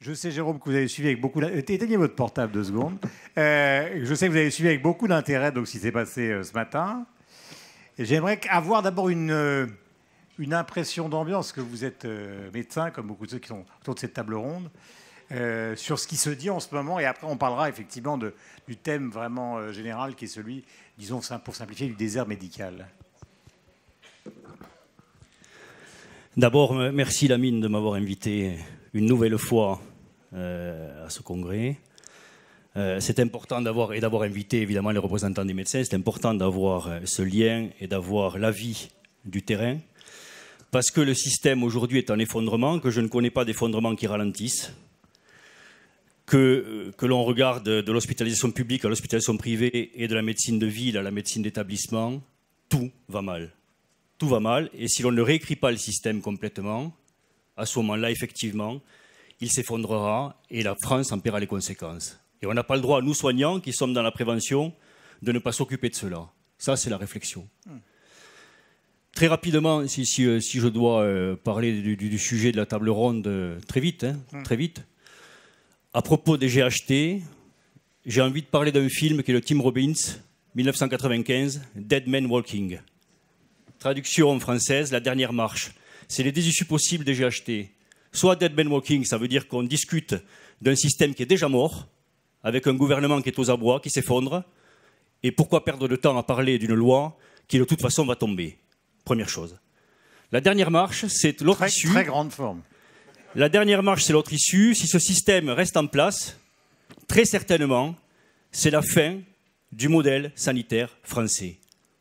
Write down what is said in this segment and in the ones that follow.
Je sais, Jérôme, que vous avez suivi avec beaucoup. Éteignez votre portable deux secondes. Euh, je sais que vous avez suivi avec beaucoup d'intérêt donc ce qui s'est passé euh, ce matin. J'aimerais avoir d'abord une, euh, une impression d'ambiance, que vous êtes médecin, comme beaucoup de ceux qui sont autour de cette table ronde, sur ce qui se dit en ce moment. Et après, on parlera effectivement de, du thème vraiment général qui est celui, disons, pour simplifier, du désert médical. D'abord, merci Lamine de m'avoir invité une nouvelle fois euh, à ce congrès. Euh, c'est important d'avoir et d'avoir invité évidemment les représentants des médecins. C'est important d'avoir euh, ce lien et d'avoir l'avis du terrain parce que le système aujourd'hui est en effondrement, que je ne connais pas d'effondrement qui ralentisse, que, que l'on regarde de l'hospitalisation publique à l'hospitalisation privée et de la médecine de ville à la médecine d'établissement, tout va mal. Tout va mal, et si l'on ne réécrit pas le système complètement, à ce moment-là, effectivement, il s'effondrera et la France en paiera les conséquences. Et on n'a pas le droit, nous soignants, qui sommes dans la prévention, de ne pas s'occuper de cela. Ça, c'est la réflexion. Hmm. Très rapidement, si, euh, je dois euh, parler du, sujet de la table ronde euh, très vite, hein, hmm. très vite. À propos des GHT, j'ai envie de parler d'un film qui est le Tim Robbins, 1995, Dead Man Walking. Traduction française, La dernière marche c'est les deux issues possibles déjà achetées. Soit dead man walking, ça veut dire qu'on discute d'un système qui est déjà mort, avec un gouvernement qui est aux abois, qui s'effondre, et pourquoi perdre le temps à parler d'une loi qui de toute façon va tomber Première chose. La dernière marche, c'est l'autre issue. Très grande forme. La dernière marche, c'est l'autre issue. Si ce système reste en place, très certainement, c'est la fin du modèle sanitaire français.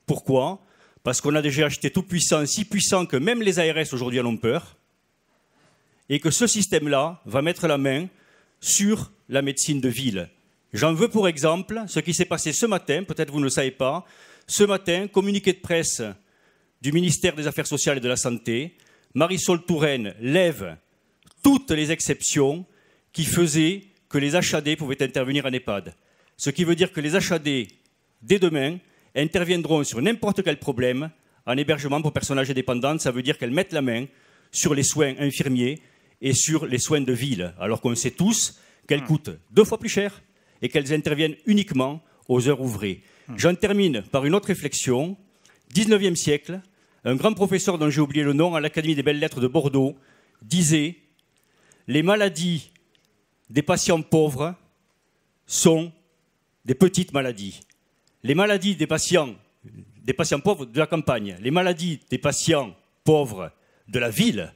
Pourquoi parce qu'on a déjà acheté tout puissant, si puissant que même les ARS aujourd'hui en ont peur, et que ce système-là va mettre la main sur la médecine de ville. J'en veux pour exemple ce qui s'est passé ce matin, peut-être vous ne le savez pas, ce matin, communiqué de presse du ministère des Affaires sociales et de la Santé, Marisol Touraine lève toutes les exceptions qui faisaient que les HAD pouvaient intervenir en EHPAD. Ce qui veut dire que les HAD, dès demain, interviendront sur n'importe quel problème en hébergement pour personnes âgées dépendantes. Ça veut dire qu'elles mettent la main sur les soins infirmiers et sur les soins de ville, alors qu'on sait tous qu'elles hmm. coûtent deux fois plus cher et qu'elles interviennent uniquement aux heures ouvrées. Hmm. J'en termine par une autre réflexion. 19e siècle, un grand professeur dont j'ai oublié le nom à l'Académie des belles-lettres de Bordeaux disait Les maladies des patients pauvres sont des petites maladies les maladies des patients, des patients pauvres de la campagne, les maladies des patients pauvres de la ville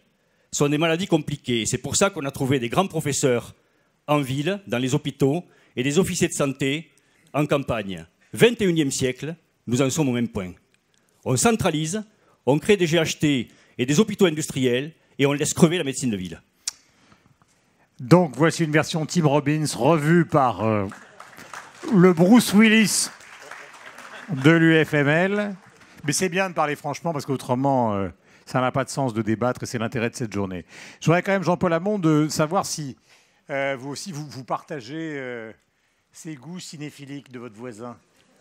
sont des maladies compliquées. C'est pour ça qu'on a trouvé des grands professeurs en ville, dans les hôpitaux, et des officiers de santé en campagne. 21e siècle, nous en sommes au même point. On centralise, on crée des GHT et des hôpitaux industriels, et on laisse crever la médecine de ville. Donc voici une version Tim Robbins revue par euh, le Bruce Willis de l'UFML. Mais c'est bien de parler franchement parce qu'autrement, euh, ça n'a pas de sens de débattre et c'est l'intérêt de cette journée. Je quand même, Jean-Paul Hamon, de savoir si euh, vous aussi, vous, partagez euh, ces goûts cinéphiliques de votre voisin.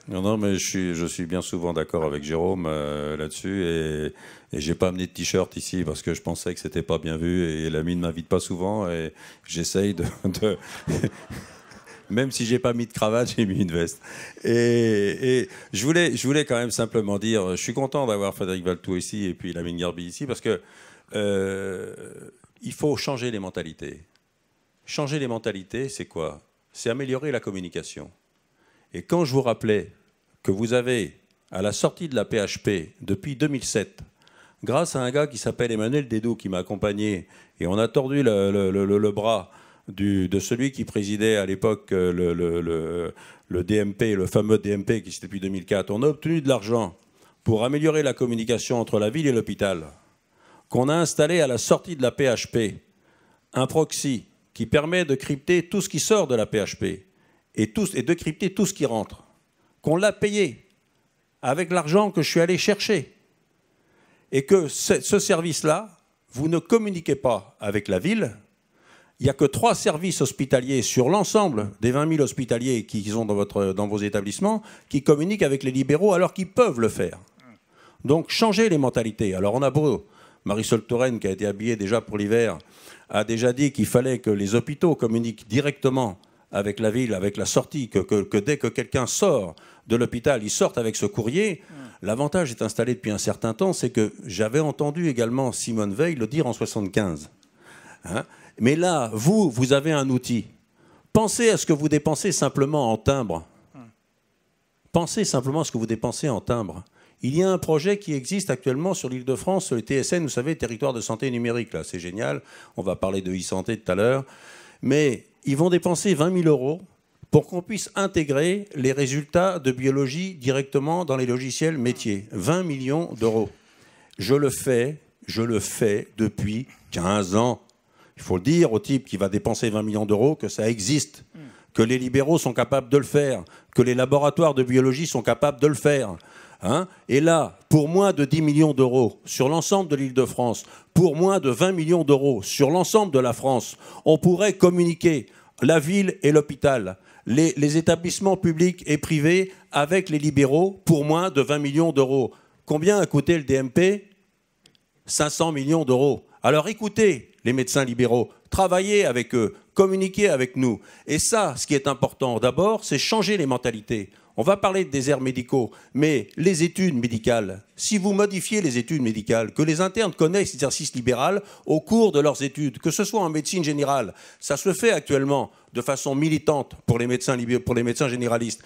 Non, non, mais je suis, bien souvent d'accord avec Jérôme là-dessus. Et, j'ai pas amené de t-shirt ici parce que je pensais que c'était pas bien vu. Et l'ami ne m'invite pas souvent. Et j'essaye de... Même si j'ai pas mis de cravate, j'ai mis une veste. Et, je, voulais, je voulais quand même simplement dire, je suis content d'avoir Frédéric Valtou ici et puis Lamine Garbi ici, parce que euh, il faut changer les mentalités. Changer les mentalités, c'est quoi C'est améliorer la communication. Et quand je vous rappelais que vous avez, à la sortie de la PHP, depuis 2007, grâce à un gars qui s'appelle Emmanuel Dédoux, qui m'a accompagné, et on a tordu le, le bras de celui qui présidait à l'époque euh, le, le, le, le, DMP, le fameux DMP qui c'était depuis 2004, on a obtenu de l'argent pour améliorer la communication entre la ville et l'hôpital, qu'on a installé à la sortie de la PHP un proxy qui permet de crypter tout ce qui sort de la PHP et, tout, et de crypter tout ce qui rentre, qu'on l'a payé avec l'argent que je suis allé chercher, et que ce service-là, vous ne communiquez pas avec la ville, il n'y a que trois services hospitaliers sur l'ensemble des 20 000 hospitaliers qu'ils ont dans, votre, dans vos établissements qui communiquent avec les libéraux alors qu'ils peuvent le faire. Donc changer les mentalités. Alors on a beau, Marisol Touraine qui a été habillée déjà pour l'hiver, a déjà dit qu'il fallait que les hôpitaux communiquent directement avec la ville, avec la sortie, que, dès que quelqu'un sort de l'hôpital, il sorte avec ce courrier. L'avantage est installé depuis un certain temps, c'est que j'avais entendu également Simone Veil le dire en 1975. Mais là, vous, vous avez un outil. Pensez à ce que vous dépensez simplement en timbre. Pensez simplement à ce que vous dépensez en timbre. Il y a un projet qui existe actuellement sur l'île de France, le TSN, vous savez, territoire de santé numérique, là, c'est génial. On va parler de e-santé tout à l'heure. Mais ils vont dépenser 20 000 euros pour qu'on puisse intégrer les résultats de biologie directement dans les logiciels métiers. 20 millions d'euros. Je le fais, je le fais depuis 15 ans il faut le dire au type qui va dépenser 20 millions d'euros que ça existe, que les libéraux sont capables de le faire, que les laboratoires de biologie sont capables de le faire. Hein. et là, pour moins de 10 millions d'euros sur l'ensemble de l'île de France, pour moins de 20 millions d'euros sur l'ensemble de la France, on pourrait communiquer la ville et l'hôpital, les, les établissements publics et privés avec les libéraux pour moins de 20 millions d'euros. Combien a coûté le DMP 500 millions d'euros. Alors écoutez, les médecins libéraux, travailler avec eux, communiquer avec nous. Et ça, ce qui est important d'abord, c'est changer les mentalités. On va parler des déserts médicaux, mais les études médicales, si vous modifiez les études médicales, que les internes connaissent l'exercice libéral au cours de leurs études, que ce soit en médecine générale, ça se fait actuellement de façon militante pour les médecins, pour les médecins généralistes,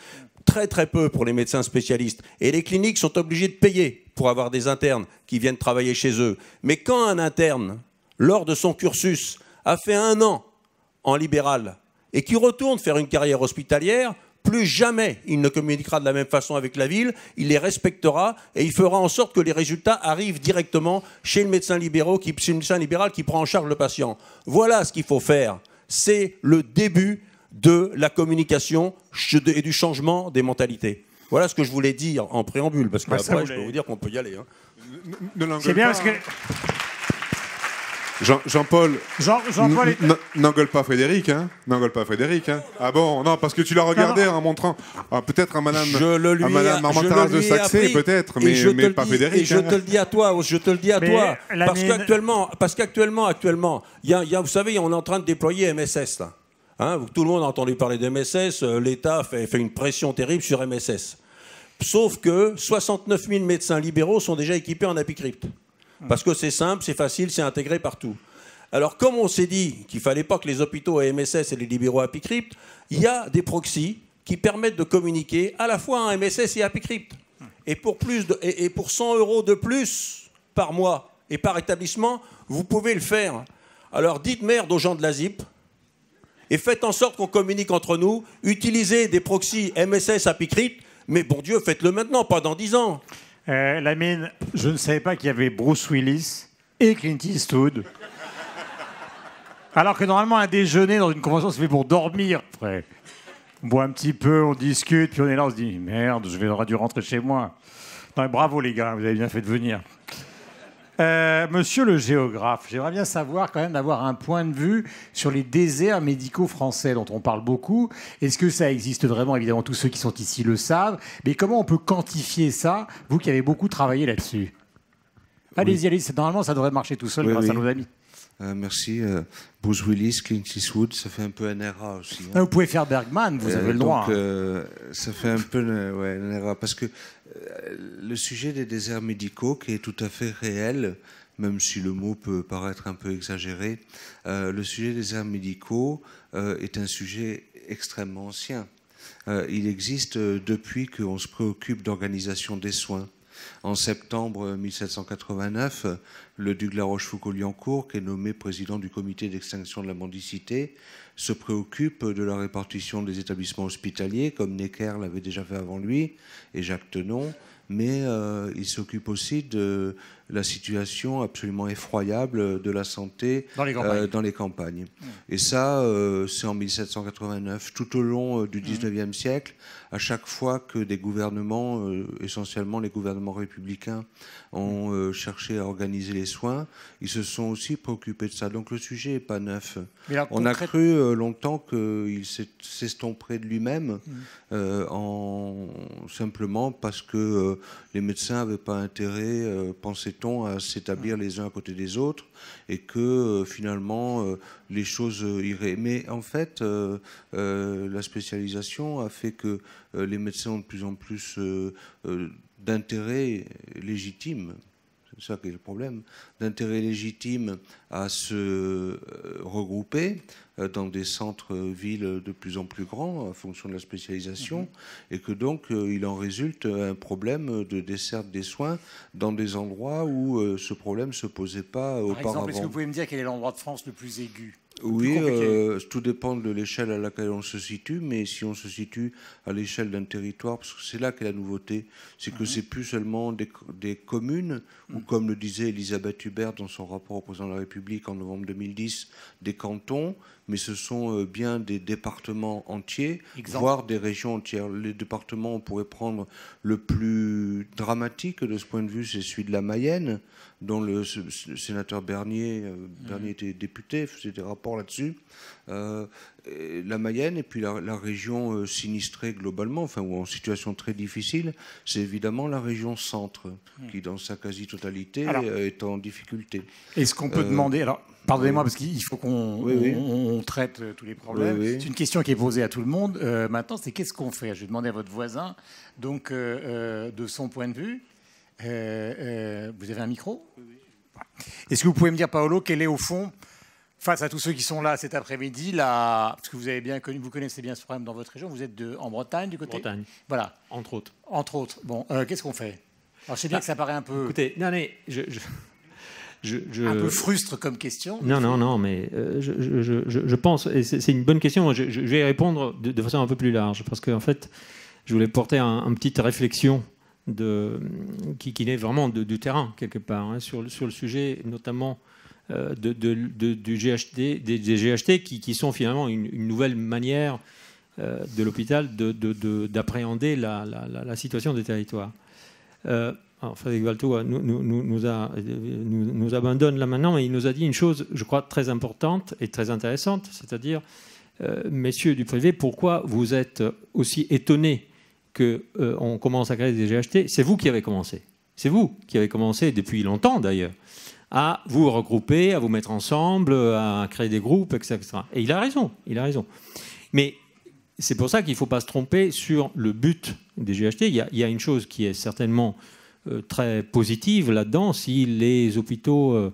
très très peu pour les médecins spécialistes, et les cliniques sont obligées de payer pour avoir des internes qui viennent travailler chez eux. Mais quand un interne lors de son cursus, a fait un an en libéral et qui retourne faire une carrière hospitalière, plus jamais il ne communiquera de la même façon avec la ville, il les respectera et il fera en sorte que les résultats arrivent directement chez le médecin, libéral qui prend en charge le patient. Voilà ce qu'il faut faire. C'est le début de la communication et du changement des mentalités. Voilà ce que je voulais dire en préambule, parce qu'après, je peux vous dire qu'on peut y aller. Hein. C'est bien parce que... Hein. Jean-Paul. Jean paul jean paul pas Frédéric, hein n'engole pas Frédéric, hein Ah bon, non, parce que tu l'as regardé en montrant. Ah, peut-être à madame, Je de Saxe, peut-être, mais, pas Frédéric. je hein. te le dis à toi, je te le dis à toi. Parce qu'actuellement, parce qu'actuellement, actuellement, a- vous savez, on est en train de déployer MSS là. Hein, tout le monde a entendu parler de MSS. Euh, L'État fait, fait une pression terrible sur MSS. Sauf que 69 000 médecins libéraux sont déjà équipés en apicrypte parce que c'est simple, c'est facile, c'est intégré partout. Alors, comme on s'est dit qu'il fallait pas que les hôpitaux à MSS et les libéraux à Picrypt, il y a des proxys qui permettent de communiquer à la fois à MSS et à Et pour, plus et, pour 100 euros de plus par mois et par établissement, vous pouvez le faire. Alors, dites merde aux gens de la ZIP et faites en sorte qu'on communique entre nous. Utilisez des proxys MSS APICrypt. mais bon Dieu, faites-le maintenant, pas dans 10 ans. Euh, la mine, je ne savais pas qu'il y avait Bruce Willis et Clint Eastwood. Alors que normalement, un déjeuner dans une convention, c'est fait pour dormir. Après, on boit un petit peu, on discute, puis on est là, on se dit merde, je vais dû rentrer chez moi. Non, bravo les gars, vous avez bien fait de venir. Euh, monsieur le géographe, j'aimerais bien savoir quand même d'avoir un point de vue sur les déserts médicaux français dont on parle beaucoup. Est-ce que ça existe vraiment Évidemment, tous ceux qui sont ici le savent. Mais comment on peut quantifier ça, vous qui avez beaucoup travaillé là-dessus Allez-y, allez-y. Normalement, ça devrait marcher tout seul grâce à nos amis. Euh, merci. Euh, Bruce Willis, Clint Eastwood, ça fait un peu un aussi. Hein. Ah, vous pouvez faire Bergman, vous avez le droit. Hein. ça fait un peu ouais, Parce que euh, le sujet des déserts médicaux, qui est tout à fait réel, même si le mot peut paraître un peu exagéré, euh, le sujet des déserts médicaux euh, est un sujet extrêmement ancien. il existe depuis qu'on se préoccupe d'organisation des soins. En septembre 1789, le duc de la Rochefoucauld-Liancourt, qui est nommé président du comité d'extinction de la mendicité, se préoccupe de la répartition des établissements hospitaliers, comme Necker l'avait déjà fait avant lui et Jacques Tenon, mais euh, il s'occupe aussi de, la situation absolument effroyable de la santé dans les campagnes. Euh, Et ça, euh, c'est en 1789. Tout au long euh, du 19e siècle, à chaque fois que des gouvernements, essentiellement les gouvernements républicains, ont cherché à organiser les soins, ils se sont aussi préoccupés de ça. Donc le sujet n'est pas neuf. On a cru longtemps qu'il s'estomperait de lui-même, en... simplement parce que les médecins n'avaient pas intérêt, tout à euh, s'établir les uns à côté des autres et que euh, finalement euh, les choses iraient. Mais en fait, la spécialisation a fait que les médecins ont de plus en plus d'intérêt légitime c'est ça qui est le problème, d'intérêt légitime à se euh, regrouper euh, dans des centres-villes de plus en plus grands en fonction de la spécialisation, mhm. et que donc euh, il en résulte un problème de desserte des soins dans des endroits où ce problème ne se posait pas auparavant. Par exemple, est-ce que vous pouvez me dire quel est l'endroit de France le plus aigu oui, euh, tout dépend de l'échelle à laquelle on se situe, mais si on se situe à l'échelle d'un territoire, parce que c'est là qu'est la nouveauté, c'est que ce mhm. c'est plus seulement des, communes, ou mhm. comme le disait Elisabeth Hubert dans son rapport au président de la République en novembre 2010, des cantons, mais ce sont euh, bien des départements entiers, voire des régions entières. Les départements, on pourrait prendre le plus dramatique de ce point de vue, c'est celui de la Mayenne, dont le sénateur Bernier, euh, mmh. Bernier était député, faisait des rapports là-dessus. Euh, la Mayenne et puis la, région sinistrée globalement, enfin ou en situation très difficile, c'est évidemment la région centre mmh. qui, dans sa quasi-totalité, est en difficulté. Est-ce qu'on peut demander alors Pardonnez-moi, parce qu'il faut qu'on traite euh, tous les problèmes. c'est une question qui est posée à tout le monde. Euh, maintenant, c'est qu'est-ce qu'on fait Je vais demander à votre voisin, donc, euh, de son point de vue. vous avez un micro Est-ce que vous pouvez me dire, Paolo, quel est au fond, face à tous ceux qui sont là cet après-midi, la... parce que vous, avez bien connu, vous connaissez bien ce problème dans votre région, vous êtes de, en Bretagne, du côté Bretagne. Voilà. Entre autres. Entre autres. Bon, qu'est-ce qu'on fait Alors, je sais bien bah, que ça paraît un peu. Écoutez, non, mais je... Un peu frustre comme question. Non, non, non, mais euh, je, pense, et c'est une bonne question, je, vais répondre de, façon un peu plus large, parce qu'en fait, je voulais porter un, une petite réflexion de, qui, qui vraiment du terrain, quelque part, hein, sur, sur, le sujet, notamment euh, de, du GHD, des, GHT, qui, sont finalement une, nouvelle manière euh, de l'hôpital d'appréhender la, la, situation des territoires alors Frédéric Valto euh, nous, abandonne là maintenant, mais il nous a dit une chose, je crois, très importante et très intéressante, c'est-à-dire, euh, messieurs du privé, pourquoi vous êtes aussi étonnés qu'on euh, commence à créer des GHT C'est vous qui avez commencé. C'est vous qui avez commencé, depuis longtemps d'ailleurs, à vous regrouper, à vous mettre ensemble, à créer des groupes, etc. Et il a raison, il a raison. Mais c'est pour ça qu'il ne faut pas se tromper sur le but des GHT. il y a une chose qui est certainement euh, très positive là-dedans si les hôpitaux euh,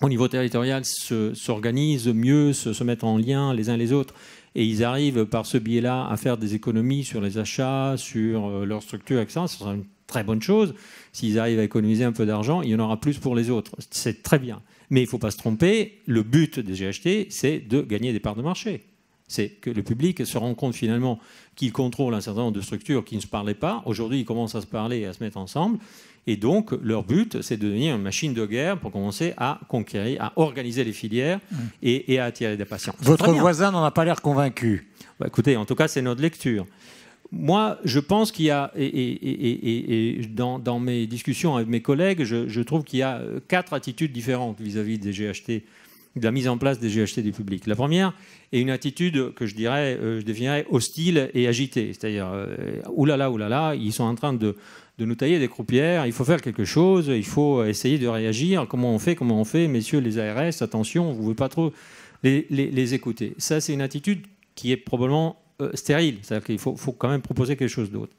au niveau territorial s'organisent mieux, se, mettent en lien les uns les autres. Et ils arrivent par ce biais-là à faire des économies sur les achats, sur euh, leur structure, etc. Ce sera une très bonne chose. S'ils arrivent à économiser un peu d'argent, il y en aura plus pour les autres. C'est très bien. Mais il ne faut pas se tromper. Le but des GHT, c'est de gagner des parts de marché. C'est que le public se rend compte finalement qu'il contrôle un certain nombre de structures qui ne se parlaient pas. Aujourd'hui, ils commencent à se parler et à se mettre ensemble. Et donc, leur but, c'est de devenir une machine de guerre pour commencer à conquérir, à organiser les filières mmh. et, à attirer des patients. Votre voisin n'en a pas l'air convaincu. Bah, écoutez, en tout cas, c'est notre lecture. Moi, je pense qu'il y a, et, dans, mes discussions avec mes collègues, je, trouve qu'il y a quatre attitudes différentes vis à -vis des GHT de la mise en place des GHT du public. La première est une attitude que je dirais, euh, je définirais hostile et agitée, c'est-à-dire euh, oulala, oulala, ils sont en train de, nous tailler des croupières, il faut faire quelque chose, il faut essayer de réagir, comment on fait, comment on fait, messieurs les ARS, attention, vous ne pouvez pas trop les, écouter. Ça, c'est une attitude qui est probablement euh, stérile, c'est-à-dire qu'il faut quand même proposer quelque chose d'autre.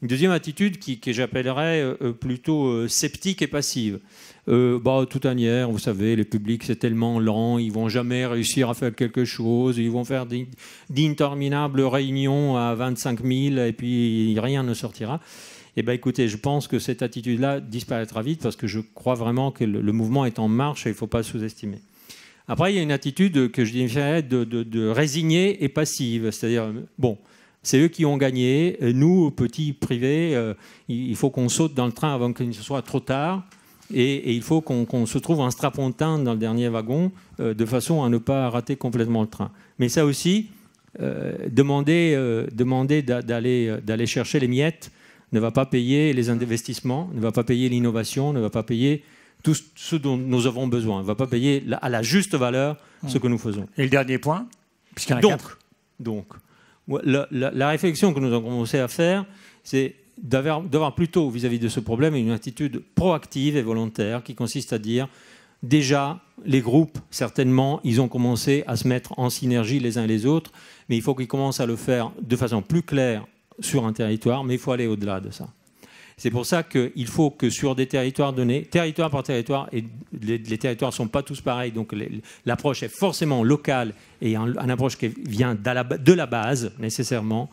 Une deuxième attitude qui, que j'appellerais euh, euh, plutôt euh, sceptique et passive. Euh, bah, tout vous savez, le public c'est tellement lent, ils vont jamais réussir à faire quelque chose, ils vont faire d'interminables réunions à 25 000 et puis rien ne sortira. Eh bien, écoutez, je pense que cette attitude-là disparaîtra vite parce que je crois vraiment que le, mouvement est en marche et il ne faut pas sous-estimer. Après, il y a une attitude que je dirais de, de, de résignée et passive, c'est-à-dire, bon, c'est eux qui ont gagné. nous, petits privés, euh, il faut qu'on saute dans le train avant qu'il ne soit trop tard. Et, il faut qu'on se trouve en strapontin dans le dernier wagon euh, de façon à ne pas rater complètement le train. Mais ça aussi, euh, demander demander d'aller chercher les miettes ne va pas payer les investissements, ne va pas payer l'innovation, ne va pas payer tout ce dont nous avons besoin, ne va pas payer à la juste valeur ce que nous faisons. Et le dernier point, puisqu'il a donc, Donc, la, réflexion que nous avons commencé à faire, c'est d'avoir plutôt vis-à-vis de ce problème une attitude proactive et volontaire qui consiste à dire déjà, les groupes, certainement, ils ont commencé à se mettre en synergie les uns les autres, mais il faut qu'ils commencent à le faire de façon plus claire sur un territoire, mais il faut aller au-delà de ça. C'est pour ça qu'il faut que sur des territoires donnés, territoire par territoire, et les, territoires ne sont pas tous pareils, donc l'approche est forcément locale et une un approche qui vient de la, base, nécessairement.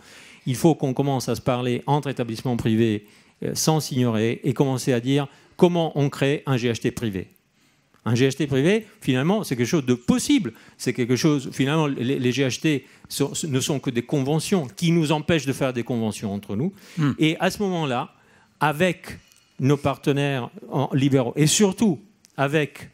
Il faut qu'on commence à se parler entre établissements privés euh, sans s'ignorer et commencer à dire comment on crée un GHT privé. Un GHT privé, finalement, c'est quelque chose de possible. C'est quelque chose, finalement, les, GHT ne sont que des conventions qui nous empêchent de faire des conventions entre nous. Hmm. Et à ce moment-là, avec nos partenaires en libéraux et surtout avec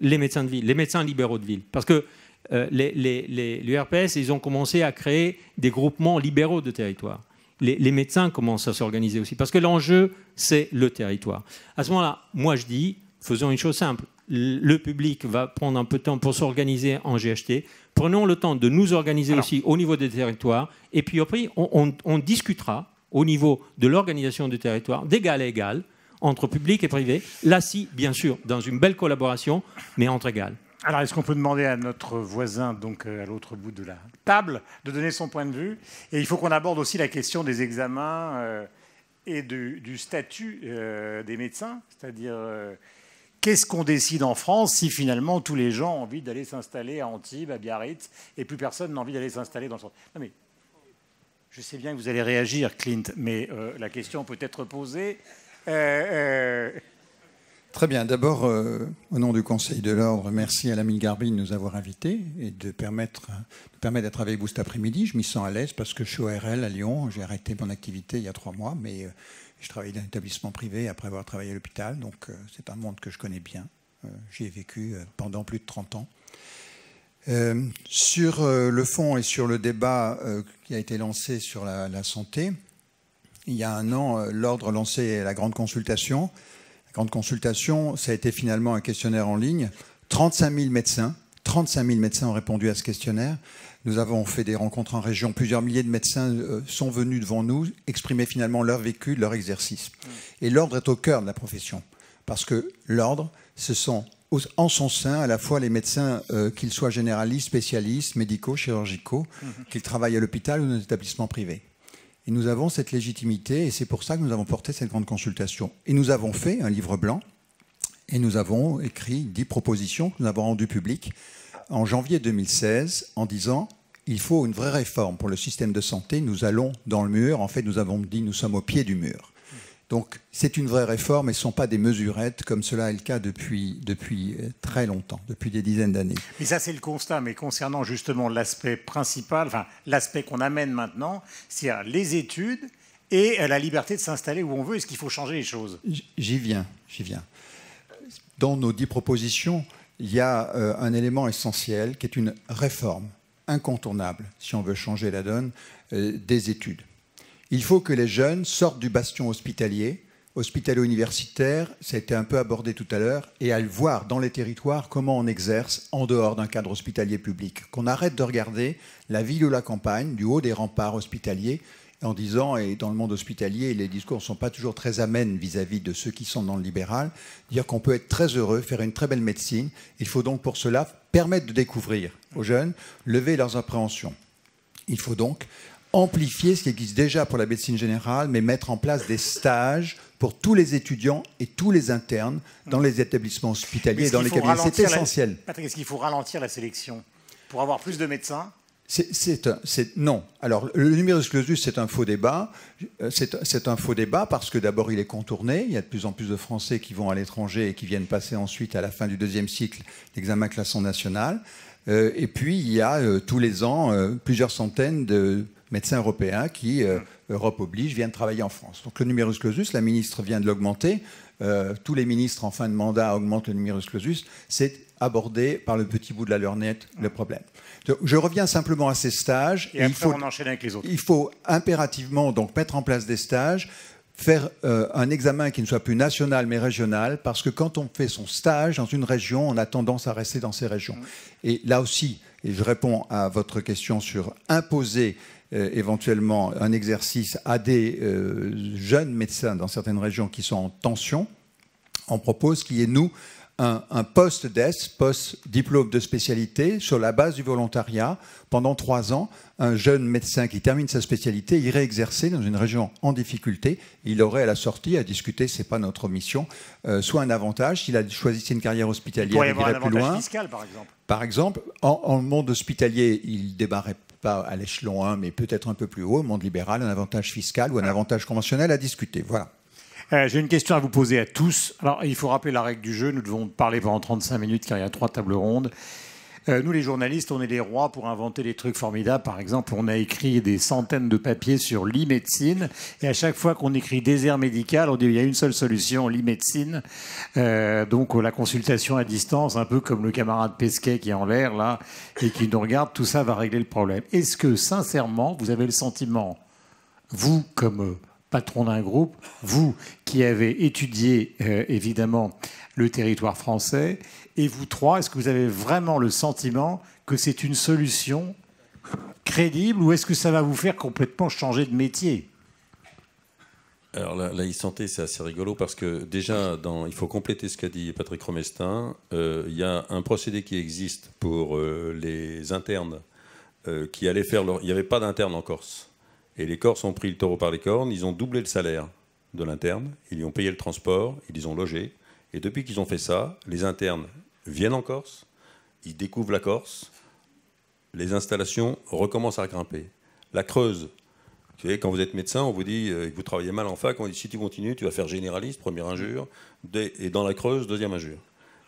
les médecins de ville, les médecins libéraux de ville. Parce que euh, les, l'URPS, ils ont commencé à créer des groupements libéraux de territoire. Les, médecins commencent à s'organiser aussi. Parce que l'enjeu, c'est le territoire. À ce moment-là, moi, je dis, faisons une chose simple. Le public va prendre un peu de temps pour s'organiser en GHT. Prenons le temps de nous organiser aussi au niveau des territoires. Et puis après, on, on discutera au niveau de l'organisation du territoire, d'égal à égal, entre public et privé, là si, bien sûr, dans une belle collaboration, mais entre égales. Alors, est-ce qu'on peut demander à notre voisin, donc euh, à l'autre bout de la table, de donner son point de vue Et il faut qu'on aborde aussi la question des examens euh, et du, statut euh, des médecins, c'est-à-dire qu'est-ce qu'on décide en France si finalement tous les gens ont envie d'aller s'installer à Antibes, à Biarritz, et plus personne n'a envie d'aller s'installer dans le centre. Je sais bien que vous allez réagir, Clint, mais euh, la question peut être posée. Euh, euh, Très bien. D'abord, au nom du Conseil de l'Ordre, merci à l'ami Garbi de nous avoir invités et de permettre, de permettre d'être avec vous cet après-midi. Je m'y sens à l'aise parce que je suis au RL à Lyon. J'ai arrêté mon activité il y a trois mois, mais je travaille dans un établissement privé après avoir travaillé à l'hôpital. Donc, c'est un monde que je connais bien. J'y ai vécu pendant plus de 30 ans. Euh, sur euh, le fond et sur le débat euh, qui a été lancé sur la, santé, il y a un an, l'ordre lancé la grande consultation. La grande consultation, ça a été finalement un questionnaire en ligne. médecins, 35 000 médecins ont répondu à ce questionnaire. Nous avons fait des rencontres en région. Plusieurs milliers de médecins sont venus devant nous exprimer finalement leur vécu, leur exercice. Mmh. Et l'ordre est au cœur de la profession, parce que l'ordre, ce sont en son sein à la fois les médecins, euh, qu'ils soient généralistes, spécialistes, médicaux, chirurgicaux, mhm. qu'ils travaillent à l'hôpital ou dans des établissements privés. Et nous avons cette légitimité et c'est pour ça que nous avons porté cette grande consultation. Et nous avons fait un livre blanc et nous avons écrit dix propositions que nous avons rendues publiques en janvier 2016 en disant il faut une vraie réforme pour le système de santé, nous allons dans le mur. En fait, nous avons dit nous sommes au pied du mur. Donc c'est une vraie réforme et ce ne sont pas des mesurettes comme cela est le cas depuis, euh, très longtemps, depuis des dizaines d'années. Mais ça c'est le constat, mais concernant justement l'aspect principal, enfin l'aspect qu'on amène maintenant, cest les études et euh, la liberté de s'installer où on veut, est-ce qu'il faut changer les choses J'y viens, j'y viens. Dans nos dix propositions, il y a euh, un élément essentiel qui est une réforme incontournable, si on veut changer la donne, des études. Il faut que les jeunes sortent du bastion hospitalier, hospitalo-universitaire, ça a été un peu abordé tout à l'heure, et à le voir dans les territoires comment on exerce en dehors d'un cadre hospitalier public. Qu'on arrête de regarder la ville ou la campagne du haut des remparts hospitaliers en disant, et dans le monde hospitalier, les discours ne sont pas toujours très amènes vis à -vis de ceux qui sont dans le libéral, dire qu'on peut être très heureux, faire une très belle médecine. Il faut donc pour cela permettre de découvrir aux jeunes, lever leurs appréhensions. Il faut donc amplifier ce qui existe déjà pour la médecine générale, mais mettre en place des stages pour tous les étudiants et tous les internes dans les établissements hospitaliers et dans les cabinets. C'est essentiel. Patrick, est-ce qu'il faut ralentir la sélection pour avoir plus de médecins c'est non. Alors le numerus clausus, c'est un faux débat. Euh, c'est un faux débat parce que d'abord il est contourné. Il y a de plus en plus de Français qui vont à l'étranger et qui viennent passer ensuite à la fin du deuxième cycle l'examen classant national. Euh, et puis il y a euh, tous les ans plusieurs centaines de médecins européens qui, euh, Europe oblige, viennent travailler en France. Donc le numerus clausus, la ministre vient de l'augmenter. Euh, tous les ministres en fin de mandat augmentent le numerus clausus. C'est aborder par le petit bout de la lorgnette le problème. je reviens simplement à ces stages. Et, il faut, on avec les autres. Il faut impérativement donc mettre en place des stages, faire euh, un examen qui ne soit plus national mais régional, parce que quand on fait son stage dans une région, on a tendance à rester dans ces régions. Et là aussi, et je réponds à votre question sur imposer euh, éventuellement un exercice à des euh, jeunes médecins dans certaines régions qui sont en tension, on propose qu'il y ait, nous, un, un poste d'ES, poste diplôme de spécialité, sur la base du volontariat, pendant trois ans, un jeune médecin qui termine sa spécialité irait exercer dans une région en difficulté. Il aurait à la sortie à discuter, c'est pas notre mission, euh, soit un avantage s'il a choisi une carrière hospitalière, il, pourrait avoir irait un plus loin. Fiscal, par exemple. Par exemple, en, en, monde hospitalier, il débarrait à l'échelon 1, mais peut-être un peu plus haut, monde libéral, un avantage fiscal ou un ah. avantage conventionnel à discuter. Voilà. Euh, j'ai une question à vous poser à tous. Alors, il faut rappeler la règle du jeu. Nous devons parler pendant 35 minutes car il y a trois tables rondes. Euh, nous, les journalistes, on est des rois pour inventer des trucs formidables. Par exemple, on a écrit des centaines de papiers sur l'e-médecine. Et à chaque fois qu'on écrit désert médical, on dit il y a une seule solution, l'e-médecine. Euh, donc, la consultation à distance, un peu comme le camarade Pesquet qui est en l'air, là, et qui nous regarde, tout ça va régler le problème. Est-ce que, sincèrement, vous avez le sentiment, vous, comme patron d'un groupe, vous qui avez étudié euh, évidemment le territoire français, et vous trois, est-ce que vous avez vraiment le sentiment que c'est une solution crédible ou est-ce que ça va vous faire complètement changer de métier alors la, e-santé, c'est assez rigolo parce que déjà, dans, il faut compléter ce qu'a dit Patrick Romestin. Euh, il y a un procédé qui existe pour euh, les internes qui allaient faire leur... Il n'y avait pas d'interne en Corse. Et les Corses ont pris le taureau par les cornes, ils ont doublé le salaire de l'interne, ils lui ont payé le transport, ils les ont logé. Et depuis qu'ils ont fait ça, les internes viennent en Corse, ils découvrent la Corse, les installations recommencent à grimper. La Creuse, quand vous êtes médecin, on vous dit euh, que vous travaillez mal en fac, on dit si tu continues, tu vas faire généraliste, première injure, et dans la Creuse, deuxième injure.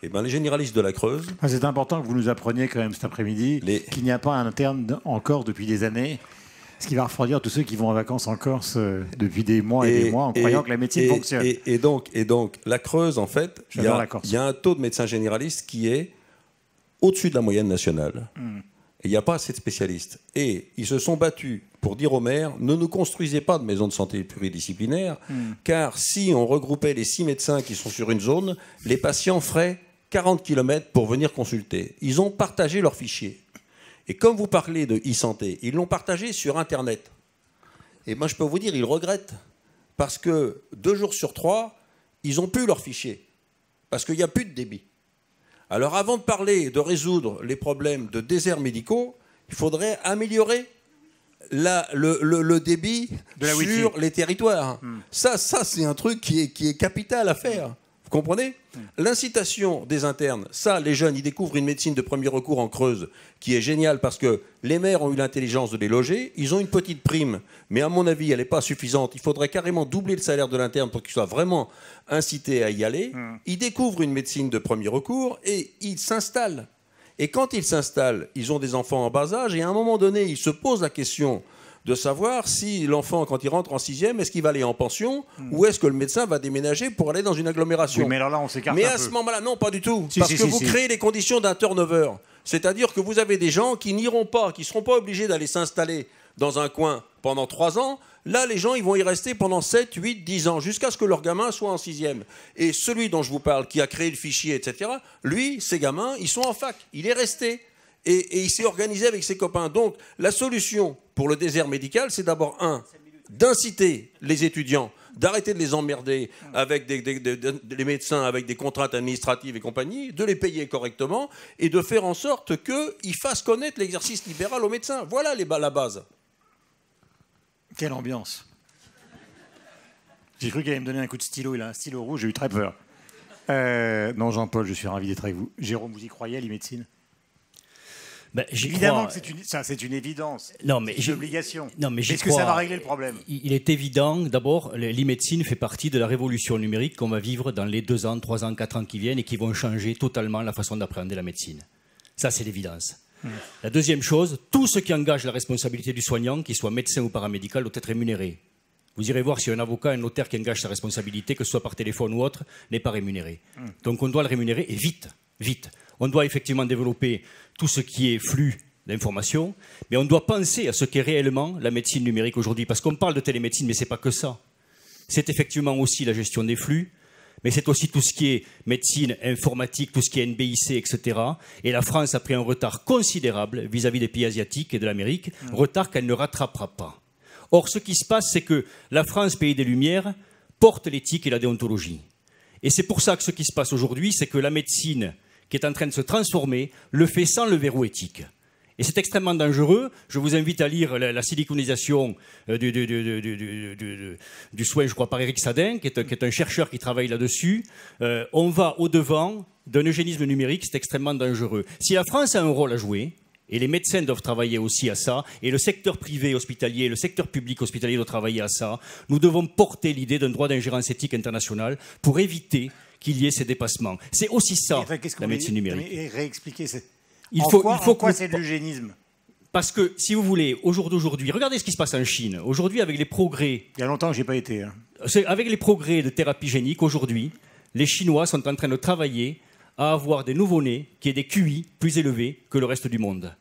Eh bien les généralistes de la Creuse. Ah, c'est important que vous nous appreniez quand même cet après-midi qu'il n'y a pas un interne encore depuis des années ce qui va refroidir tous ceux qui vont en vacances en Corse euh, depuis des mois et, des mois en croyant que la médecine fonctionne. Et, donc, et donc, la Creuse, en fait, il y, a, un taux de médecins généralistes qui est au-dessus de la moyenne nationale. Hmm. il n'y a pas assez de spécialistes. Et ils se sont battus pour dire aux maires ne nous construisez pas de maison de santé pluridisciplinaire, hmm. car si on regroupait les six médecins qui sont sur une zone, les patients feraient 40 km pour venir consulter. Ils ont partagé leurs fichiers. Et comme vous parlez de e-santé, ils l'ont partagé sur Internet. Et moi, je peux vous dire, ils regrettent. Parce que deux jours sur trois, ils n'ont plus leur fichier Parce qu'il n'y a plus de débit. Alors avant de parler de résoudre les problèmes de déserts médicaux, il faudrait améliorer le, débit sur les territoires. Hmm. Ça, ça c'est un truc qui est, qui est capital à faire. Vous comprenez hmm. L'incitation des internes, ça, les jeunes, ils découvrent une médecine de premier recours en Creuse qui est géniale parce que les mères ont eu l'intelligence de les loger. Ils ont une petite prime, mais à mon avis, elle n'est pas suffisante. Il faudrait carrément doubler le salaire de l'interne pour qu'il soit vraiment incité à y aller. Hmm. Ils découvrent une médecine de premier recours et ils s'installent. Et quand ils s'installent, ils ont des enfants en bas âge et à un moment donné, ils se posent la question de savoir si l'enfant, quand il rentre en sixième, est-ce qu'il va aller en pension hmm. ou est-ce que le médecin va déménager pour aller dans une agglomération. mais alors là, on s'écarte. Mais à ce moment-là, non, pas du tout. parce que vous créez les conditions d'un turnover. C'est-à-dire que vous avez des gens qui n'iront pas, qui ne seront pas obligés d'aller s'installer dans un coin pendant trois ans. Là, les gens, ils vont y rester pendant 7, 8, 10 ans, jusqu'à ce que leur gamin soit en sixième. Et celui dont je vous parle, qui a créé le fichier, etc., lui, ses gamins, ils sont en fac. Il est resté. Et, et il s'est organisé avec ses copains. Donc, la solution pour le désert médical, c'est d'abord, un, d'inciter les étudiants d'arrêter de les emmerder avec des, médecins, avec des contraintes administratives et compagnie, de les payer correctement et de faire en sorte qu'ils fassent connaître l'exercice libéral aux médecins. Voilà les, la base. Quelle ambiance. J'ai cru qu'il allait me donner un coup de stylo. Il a un stylo rouge, j'ai eu très peur. Euh, non, Jean-Paul, je suis ravi d'être avec vous. Jérôme, vous y croyez les le bah, Évidemment que c'est une, c'est une évidence. Non, mais j'ai obligation. Non, mais Est-ce que ça va régler le problème il, est évident, d'abord, l'e-médecine fait partie de la révolution numérique qu'on va vivre dans les deux ans, trois ans, quatre ans qui viennent et qui vont changer totalement la façon d'appréhender la médecine. Ça, c'est l'évidence. Hmm. La deuxième chose, tout ce qui engage la responsabilité du soignant, qu'il soit médecin ou paramédical, doit être rémunéré. Vous irez voir si un avocat, un notaire qui engage sa responsabilité, que ce soit par téléphone ou autre, n'est pas rémunéré. Hmm. Donc on doit le rémunérer et vite, vite. On doit effectivement développer tout ce qui est flux d'informations, mais on doit penser à ce qu'est réellement la médecine numérique aujourd'hui, parce qu'on parle de télémédecine, mais ce n'est pas que ça. C'est effectivement aussi la gestion des flux, mais c'est aussi tout ce qui est médecine informatique, tout ce qui est NBIC, etc. Et la France a pris un retard considérable vis-à-vis des pays asiatiques et de l'Amérique, mmh. retard qu'elle ne rattrapera pas. Or, ce qui se passe, c'est que la France, pays des Lumières, porte l'éthique et la déontologie. Et c'est pour ça que ce qui se passe aujourd'hui, c'est que la médecine qui est en train de se transformer, le fait sans le verrou éthique. Et c'est extrêmement dangereux. Je vous invite à lire la, siliconisation euh, du, du, soin, je crois, par Eric Sadin, qui est, un chercheur qui travaille là-dessus. Euh, on va au-devant d'un eugénisme numérique, c'est extrêmement dangereux. Si la France a un rôle à jouer, et les médecins doivent travailler aussi à ça, et le secteur privé hospitalier, le secteur public hospitalier doit travailler à ça, nous devons porter l'idée d'un droit d'ingérence éthique international pour éviter qu'il y ait ces dépassements. C'est aussi ça, la médecine numérique. réexpliquer, il faut, faut c'est l'eugénisme parce que, si vous voulez, au jour d'aujourd'hui, regardez ce qui se passe en Chine. Aujourd'hui, avec les progrès. Il y a longtemps que je pas été. Hein. Avec les progrès de thérapie génique, aujourd'hui, les Chinois sont en train de travailler à avoir des nouveau-nés qui aient des QI plus élevés que le reste du monde.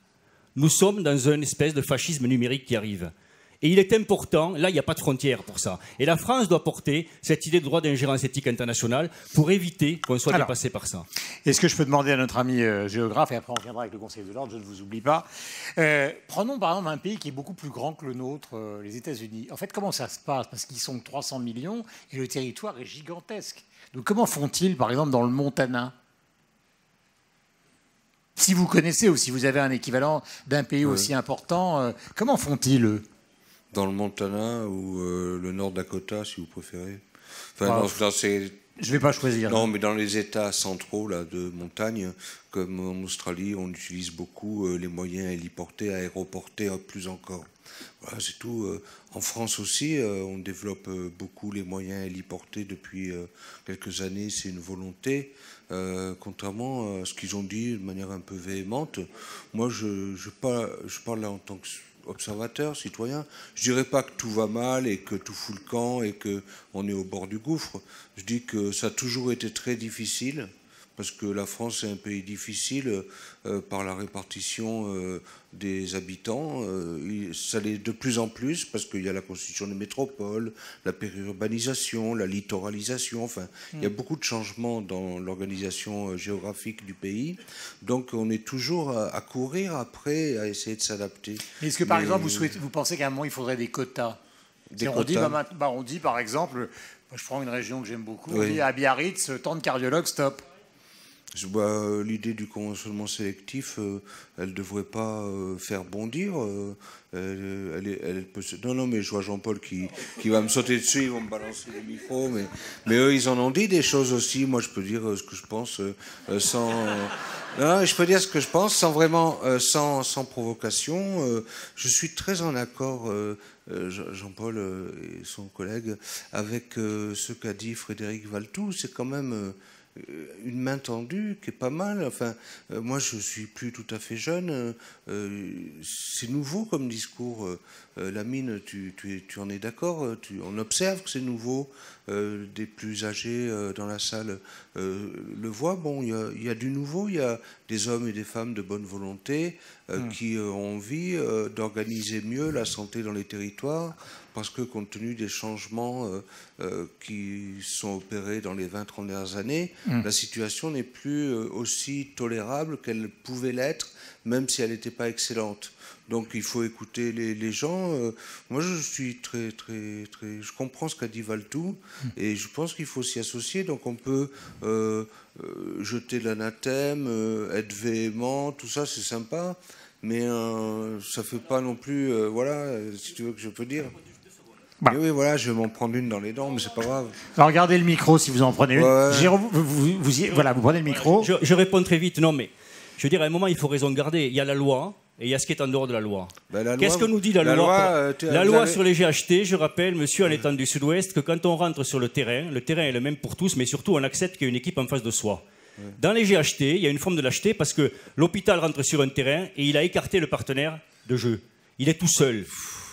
Nous sommes dans une espèce de fascisme numérique qui arrive. Et il est important, là, il n'y a pas de frontière pour ça. Et la France doit porter cette idée de droit d'ingérence éthique internationale pour éviter qu'on soit dépassé par ça. Est-ce que je peux demander à notre ami euh, géographe, et après on reviendra avec le Conseil de l'ordre, je ne vous oublie pas. Euh, prenons par exemple un pays qui est beaucoup plus grand que le nôtre, euh, les États-Unis. En fait, comment ça se passe Parce qu'ils sont 300 millions et le territoire est gigantesque. Donc comment font-ils, par exemple, dans le Montana si vous connaissez ou si vous avez un équivalent d'un pays aussi important, comment font-ils eux dans le Montana ou euh, le Nord Dakota, si vous préférez. Enfin, ah, ne dans, Je vais pas choisir. Non, mais dans les États centraux là, de montagne, comme en Australie, on utilise beaucoup euh, les moyens héliportés, aéroportés, plus encore. Voilà, c'est tout. Euh. en France aussi, on développe beaucoup les moyens héliportés depuis quelques années. C'est une volonté. contrairement à ce qu'ils ont dit de manière un peu véhémente. Moi, je, je, parle, je parle là en tant que observateur, citoyen. Je dirais pas que tout va mal et que tout fout le camp et que on est au bord du gouffre. Je dis que ça a toujours été très difficile parce que la France est un pays difficile euh, par la répartition euh, des habitants. Euh, ça l'est de plus en plus parce qu'il y a la constitution des métropoles, la périurbanisation, la littoralisation. Enfin, il y a mm. beaucoup de changements dans l'organisation géographique du pays. Donc, on est toujours à, courir après, à essayer de s'adapter. Est-ce que, par exemple, vous, souhaitez, vous pensez qu'à un moment, il faudrait des quotas, bah, bah, On, dit, par exemple, je prends une région que j'aime beaucoup, à Biarritz, tant de cardiologues, stop vois euh, L'idée du conventionnement sélectif, euh, elle ne devrait pas euh, faire bondir. elle, elle, peut Non, non, mais je vois Jean-Paul qui, qui, va me sauter dessus, ils vont me balancer les micros. Mais, mais eux, ils en ont dit des choses aussi. Moi, je peux dire ce que je pense sans. Non, je peux dire ce que je pense sans vraiment, sans, sans, provocation. je suis très en accord. Jean-Paul et son collègue, avec ce qu'a dit Frédéric Valtou, c'est quand même euh, une main tendue qui est pas mal. Enfin, euh, moi, je suis plus tout à fait jeune. Euh, c'est nouveau comme discours. Lamine, tu, tu, en es d'accord On observe que c'est nouveau. des plus âgés dans la salle le voient. Bon, il y a, du nouveau. Il y a des hommes et des femmes de bonne volonté hmm. qui ont envie d'organiser mieux la santé dans les territoires, parce que compte tenu des changements euh, euh, qui sont opérés dans les 20-30 dernières années, hum. la situation n'est plus euh, aussi tolérable qu'elle pouvait l'être, même si elle n'était pas excellente. Donc il faut écouter les, gens. moi je suis très très très. Je comprends ce qu'a dit Valtou hum. et je pense qu'il faut s'y associer. Donc on peut jeter l'anathème, être véhément, tout ça c'est sympa, mais ça ne fait pas non plus. voilà, si tu veux que je peux dire. Bah. oui, voilà, je vais m'en prendre une dans les dents, mais c'est pas grave. Bah, regardez le micro si vous en prenez une. voilà, vous prenez le micro. Je, réponds très vite, non, mais je veux dire, à un moment, il faut raison garder. Il y a la loi et il y a ce qui est en dehors de la loi. Bah, Qu'est-ce que nous dit la, loi la loi euh, sur les GHT, je rappelle, monsieur, en étant du sud-ouest, que quand on rentre sur le terrain, le terrain est le même pour tous, mais surtout, on accepte qu'il y ait une équipe en face de soi. Dans les GHT, il y a une forme de lâcheté parce que l'hôpital rentre sur un terrain et il a écarté le partenaire de jeu. Il est tout seul.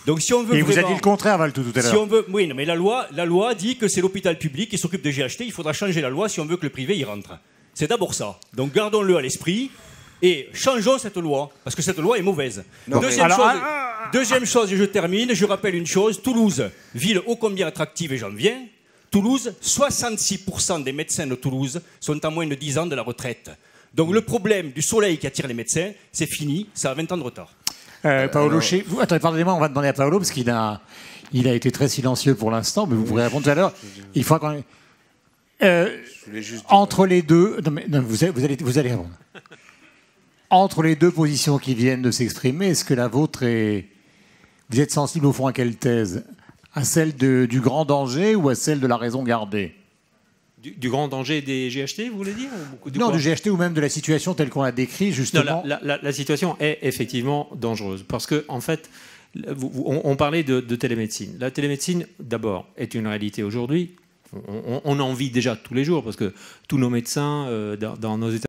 Donc si on veut. vous avez dit le contraire, Val, tout, à l'heure. Si on veut, oui, mais la loi, la loi dit que c'est l'hôpital public qui s'occupe des GHT. Il faudra changer la loi si on veut que le privé y rentre. C'est d'abord ça. Donc gardons-le à l'esprit et changeons cette loi, parce que cette loi est mauvaise. Ah deuxième, chose, et je termine, je rappelle une chose, Toulouse, ville ô combien attractive, et j'en viens, Toulouse, 66% des médecins de Toulouse sont à moins de 10 ans de la retraite. Donc le problème du soleil qui attire les médecins, c'est fini, ça a 20 ans de retard. Euh, euh, Paolo, pardonnez-moi, on va demander à Paolo, parce qu'il a, il a été très silencieux pour l'instant, mais vous pourrez répondre tout à l'heure. Il faudra quand euh, entre les deux. vous, répondre. Entre les deux positions qui viennent de s'exprimer, est-ce que la vôtre est. Vous êtes sensible au fond à quelle thèse À celle du grand danger ou à celle de la raison gardée du, grand danger des GHT, vous voulez dire du Non, du GHT ou même de la situation telle qu'on la décrit, justement. Non, la, situation est effectivement dangereuse. Parce que, en fait, on, on parlait de, télémédecine. La télémédecine, d'abord, est une réalité aujourd'hui. On, on, en vit déjà tous les jours parce que tous nos médecins euh, dans, nos études